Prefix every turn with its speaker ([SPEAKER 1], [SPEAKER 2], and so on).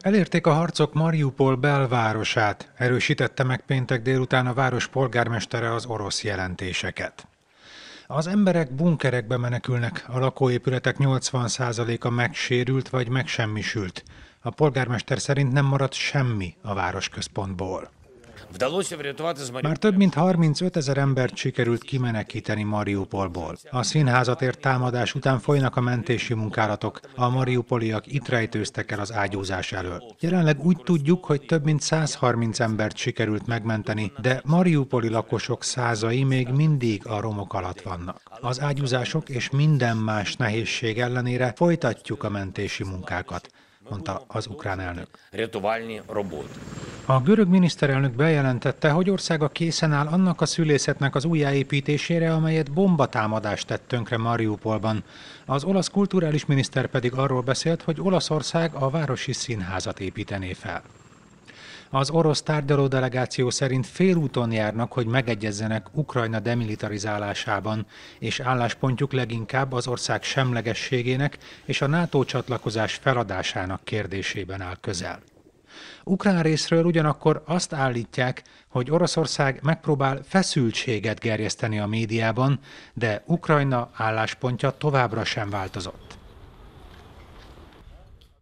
[SPEAKER 1] Elérték a harcok Mariupol belvárosát, erősítette meg péntek délután a város polgármestere az orosz jelentéseket. Az emberek bunkerekbe menekülnek, a lakóépületek 80%-a megsérült vagy megsemmisült. A polgármester szerint nem maradt semmi a városközpontból. Már több mint 35 ezer embert sikerült kimenekíteni Mariupolból. A színházat ért támadás után folynak a mentési munkálatok, a mariupoliak itt rejtőztek el az ágyúzás elől. Jelenleg úgy tudjuk, hogy több mint 130 embert sikerült megmenteni, de mariupoli lakosok százai még mindig a romok alatt vannak. Az ágyúzások és minden más nehézség ellenére folytatjuk a mentési munkákat mondta az ukrán elnök. A görög miniszterelnök bejelentette, hogy országa készen áll annak a szülészetnek az újjáépítésére, amelyet bombatámadást tett tönkre Mariupolban. Az olasz kulturális miniszter pedig arról beszélt, hogy Olaszország a városi színházat építené fel. Az orosz tárgyaló delegáció szerint félúton járnak, hogy megegyezzenek Ukrajna demilitarizálásában, és álláspontjuk leginkább az ország semlegességének és a NATO csatlakozás feladásának kérdésében áll közel. Ukrán részről ugyanakkor azt állítják, hogy Oroszország megpróbál feszültséget gerjeszteni a médiában, de Ukrajna álláspontja továbbra sem változott.